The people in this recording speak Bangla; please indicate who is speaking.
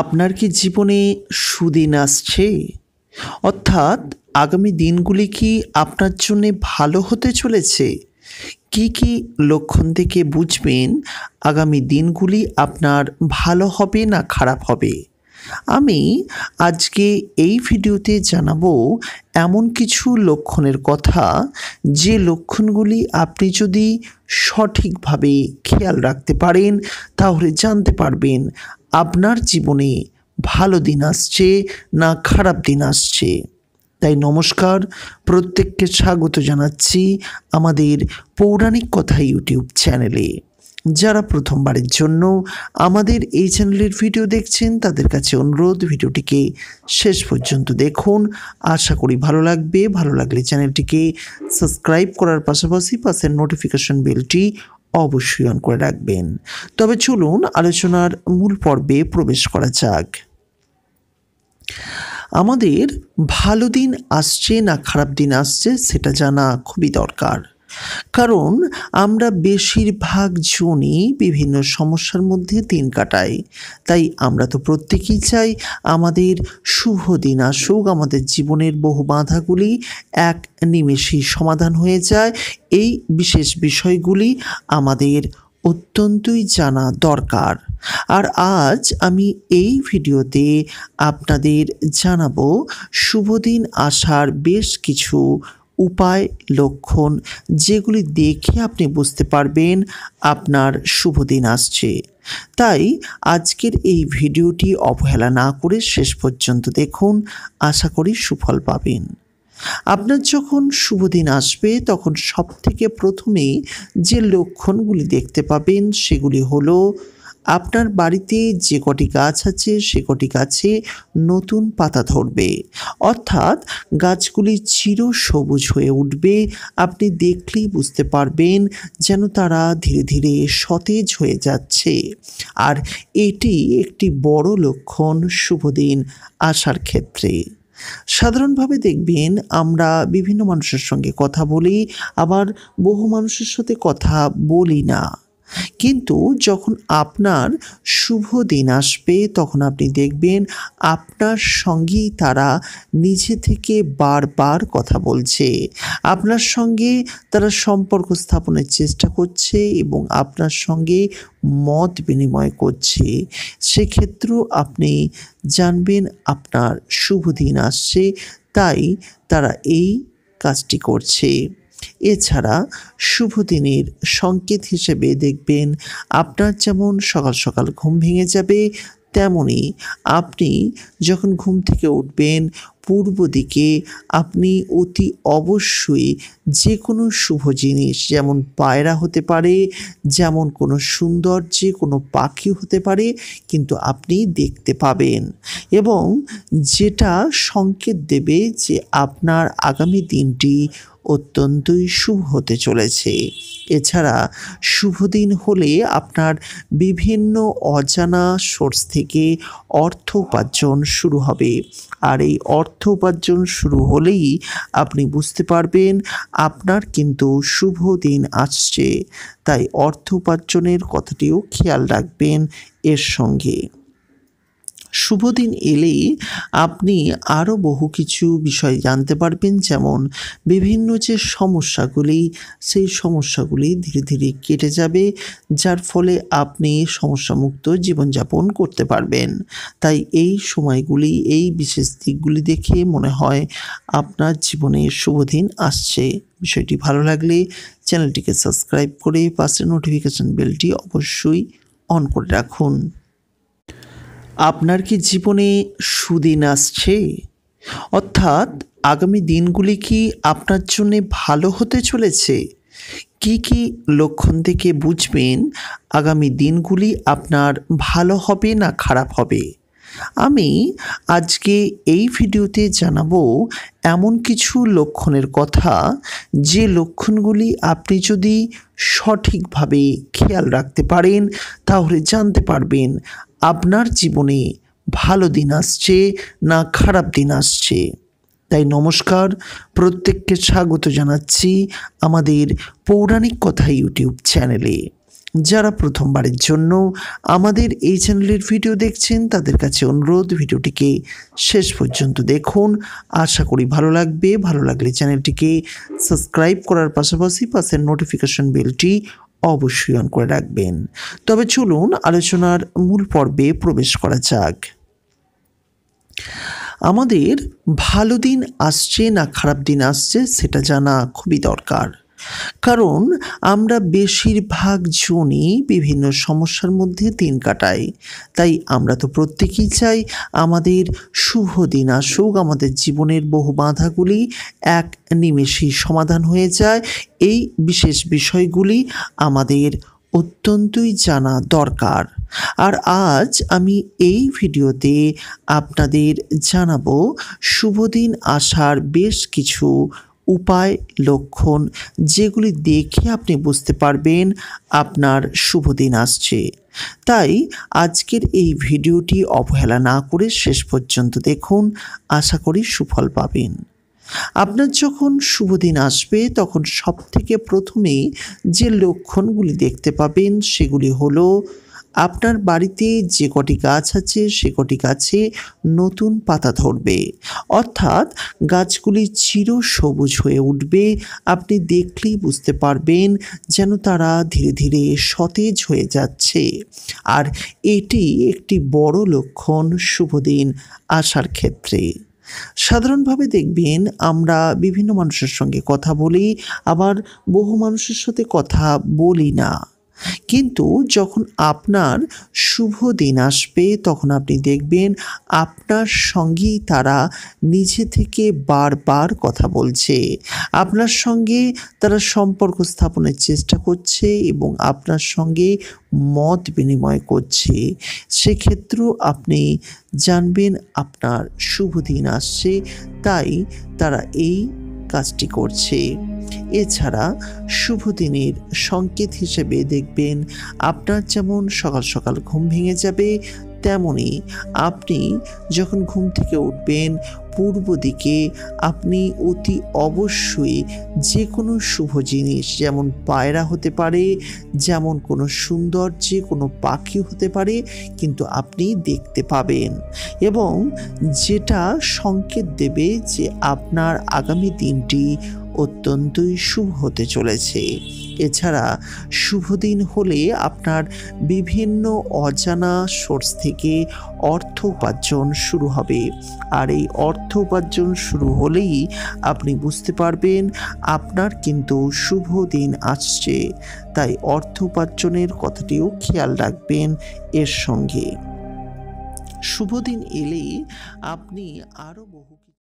Speaker 1: আপনার কি জীবনে সুদিন আসছে অর্থাৎ আগামী দিনগুলি কি আপনার জন্যে ভালো হতে চলেছে কি কি লক্ষণ থেকে বুঝবেন আগামী দিনগুলি আপনার ভালো হবে না খারাপ হবে আমি আজকে এই ভিডিওতে জানাবো এমন কিছু লক্ষণের কথা যে লক্ষণগুলি আপনি যদি সঠিকভাবে খেয়াল রাখতে পারেন তাহলে জানতে পারবেন আপনার জীবনে ভালো দিন আসছে না খারাপ দিন আসছে তাই নমস্কার প্রত্যেককে স্বাগত জানাচ্ছি আমাদের পৌরাণিক কথা ইউটিউব চ্যানেলে যারা প্রথমবারের জন্য আমাদের এই চ্যানেলের ভিডিও দেখছেন তাদের কাছে অনুরোধ ভিডিওটিকে শেষ পর্যন্ত দেখুন আশা করি ভালো লাগবে ভালো লাগলে চ্যানেলটিকে সাবস্ক্রাইব করার পাশাপাশি পাশের নোটিফিকেশন বেলটি অবশ্যই অন করে রাখবেন তবে চলুন আলোচনার মূল পর্বে প্রবেশ করা যাক আমাদের ভালো দিন আসছে না খারাপ দিন আসছে সেটা জানা খুবই দরকার কারণ আমরা বেশিরভাগ জনই বিভিন্ন সমস্যার মধ্যে দিন কাটাই তাই আমরা তো প্রত্যেকেই চাই আমাদের শুভ দিন আসুক আমাদের জীবনের বহু বাধাগুলি এক নিমেষেই সমাধান হয়ে যায় এই বিশেষ বিষয়গুলি আমাদের অত্যন্তই জানা দরকার আর আজ আমি এই ভিডিওতে আপনাদের জানাবো শুভদিন আসার বেশ কিছু উপায় লক্ষণ যেগুলি দেখে আপনি বুঝতে পারবেন আপনার শুভ দিন আসছে তাই আজকের এই ভিডিওটি অবহেলা না করে শেষ পর্যন্ত দেখুন আশা করি সুফল পাবেন আপনার যখন শুভ দিন আসবে তখন সবথেকে থেকে প্রথমেই যে লক্ষণগুলি দেখতে পাবেন সেগুলি হলো আপনার বাড়িতে যে কটি গাছ আছে সে কটি গাছে নতুন পাতা ধরবে অর্থাৎ গাছগুলি চির সবুজ হয়ে উঠবে আপনি দেখলেই বুঝতে পারবেন যেন তারা ধীরে ধীরে সতেজ হয়ে যাচ্ছে আর এটি একটি বড় লক্ষণ শুভদিন আসার ক্ষেত্রে সাধারণভাবে দেখবেন আমরা বিভিন্ন মানুষের সঙ্গে কথা বলি আবার বহু মানুষের সাথে কথা বলি না কিন্তু যখন আপনার শুভ দিন আসবে তখন আপনি দেখবেন আপনার সঙ্গেই তারা নিজে থেকে বারবার কথা বলছে আপনার সঙ্গে তারা সম্পর্ক স্থাপনের চেষ্টা করছে এবং আপনার সঙ্গে মত বিনিময় করছে সেক্ষেত্রেও আপনি জানবেন আপনার শুভ দিন আসছে তাই তারা এই কাজটি করছে এছাড়া শুভ দিনের সংকেত হিসেবে দেখবেন আপনার যেমন সকাল সকাল ঘুম ভেঙে যাবে তেমনি আপনি যখন ঘুম থেকে উঠবেন পূর্ব দিকে আপনি অতি অবশ্যই যে কোনো শুভ জিনিস যেমন পায়রা হতে পারে যেমন কোনো সুন্দর যে কোনো পাখি হতে পারে কিন্তু আপনি দেখতে পাবেন এবং যেটা সংকেত দেবে যে আপনার আগামী দিনটি অত্যন্তই শুভ হতে চলেছে এছাড়া শুভ দিন হলে আপনার বিভিন্ন অজানা সোর্স থেকে অর্থ উপার্জন শুরু হবে আর এই অর্থ উপার্জন শুরু হলেই আপনি বুঝতে পারবেন আপনার কিন্তু শুভ দিন আসছে তাই অর্থ উপার্জনের কথাটিও খেয়াল রাখবেন এর সঙ্গে শুভ দিন এলেই আপনি আরও বহু কিছু বিষয় জানতে পারবেন যেমন বিভিন্ন যে সমস্যাগুলি সেই সমস্যাগুলি ধীরে ধীরে কেটে যাবে যার ফলে আপনি সমস্যামুক্ত জীবনযাপন করতে পারবেন তাই এই সময়গুলি এই বিশেষ দিকগুলি দেখে মনে হয় আপনার জীবনে শুভ দিন আসছে বিষয়টি ভালো লাগলে চ্যানেলটিকে সাবস্ক্রাইব করে পাশে নোটিফিকেশন বেলটি অবশ্যই অন করে রাখুন আপনার কি জীবনে সুদিন আসছে অর্থাৎ আগামী দিনগুলি কি আপনার জন্যে ভালো হতে চলেছে কি কি লক্ষণ থেকে বুঝবেন আগামী দিনগুলি আপনার ভালো হবে না খারাপ হবে আমি আজকে এই ভিডিওতে জানাবো এমন কিছু লক্ষণের কথা যে লক্ষণগুলি আপনি যদি সঠিকভাবে খেয়াল রাখতে পারেন তাহলে জানতে পারবেন আপনার জীবনে ভালো দিন আসছে না খারাপ দিন আসছে তাই নমস্কার প্রত্যেককে স্বাগত জানাচ্ছি আমাদের পৌরাণিক কথা ইউটিউব চ্যানেলে যারা প্রথমবারের জন্য আমাদের এই চ্যানেলের ভিডিও দেখছেন তাদের কাছে অনুরোধ ভিডিওটিকে শেষ পর্যন্ত দেখুন আশা করি ভালো লাগবে ভালো লাগলে চ্যানেলটিকে সাবস্ক্রাইব করার পাশাপাশি পাশের নোটিফিকেশন বেলটি অবশ্যই অন করে রাখবেন তবে চলুন আলোচনার মূল পর্বে প্রবেশ করা যাক আমাদের ভালো দিন আসছে না খারাপ দিন আসছে সেটা জানা খুবই দরকার কারণ আমরা বেশিরভাগ জনই বিভিন্ন সমস্যার মধ্যে দিন কাটাই তাই আমরা তো প্রত্যেকেই চাই আমাদের শুভ দিন আসুক আমাদের জীবনের বহু বাধাগুলি এক নিমেষেই সমাধান হয়ে যায় এই বিশেষ বিষয়গুলি আমাদের অত্যন্তই জানা দরকার আর আজ আমি এই ভিডিওতে আপনাদের জানাবো শুভদিন আসার বেশ কিছু উপায় লক্ষণ যেগুলি দেখে আপনি বুঝতে পারবেন আপনার শুভ দিন আসছে তাই আজকের এই ভিডিওটি অবহেলা না করে শেষ পর্যন্ত দেখুন আশা করি সুফল পাবেন আপনার যখন শুভ দিন আসবে তখন সবথেকে প্রথমেই যে লক্ষণগুলি দেখতে পাবেন সেগুলি হলো আপনার বাড়িতে যে কটি গাছ আছে সে কটি গাছে নতুন পাতা ধরবে অর্থাৎ গাছগুলি চির সবুজ হয়ে উঠবে আপনি দেখলেই বুঝতে পারবেন যেন তারা ধীরে ধীরে সতেজ হয়ে যাচ্ছে আর এটি একটি বড় লক্ষণ শুভদিন আসার ক্ষেত্রে সাধারণভাবে দেখবেন আমরা বিভিন্ন মানুষের সঙ্গে কথা বলি আবার বহু মানুষের সাথে কথা বলি না কিন্তু যখন আপনার শুভ দিন আসবে তখন আপনি দেখবেন আপনার সঙ্গেই তারা নিজে থেকে বারবার কথা বলছে আপনার সঙ্গে তারা সম্পর্ক স্থাপনের চেষ্টা করছে এবং আপনার সঙ্গে মত বিনিময় করছে সেক্ষেত্রেও আপনি জানবেন আপনার শুভ দিন আসছে তাই তারা এই কাজটি করছে এছাড়া শুভ দিনের সংকেত হিসেবে দেখবেন আপনার যেমন সকাল সকাল ঘুম ভেঙে যাবে তেমনি আপনি যখন ঘুম থেকে উঠবেন পূর্ব দিকে আপনি অতি অবশ্যই যে কোনো শুভ জিনিস যেমন পায়রা হতে পারে যেমন কোনো সুন্দর যে কোনো পাখি হতে পারে কিন্তু আপনি দেখতে পাবেন এবং যেটা সংকেত দেবে যে আপনার আগামী দিনটি অত্যন্তই শুভ হতে চলেছে এছাড়া শুভ দিন হলে আপনার বিভিন্ন অজানা সোর্স থেকে অর্থ উপার্জন শুরু হবে আর এই অর্থ উপার্জন শুরু হলেই আপনি বুঝতে পারবেন আপনার কিন্তু শুভ দিন আসছে তাই অর্থ উপার্জনের কথাটিও খেয়াল রাখবেন এর সঙ্গে শুভ দিন এলেই আপনি আরও বহু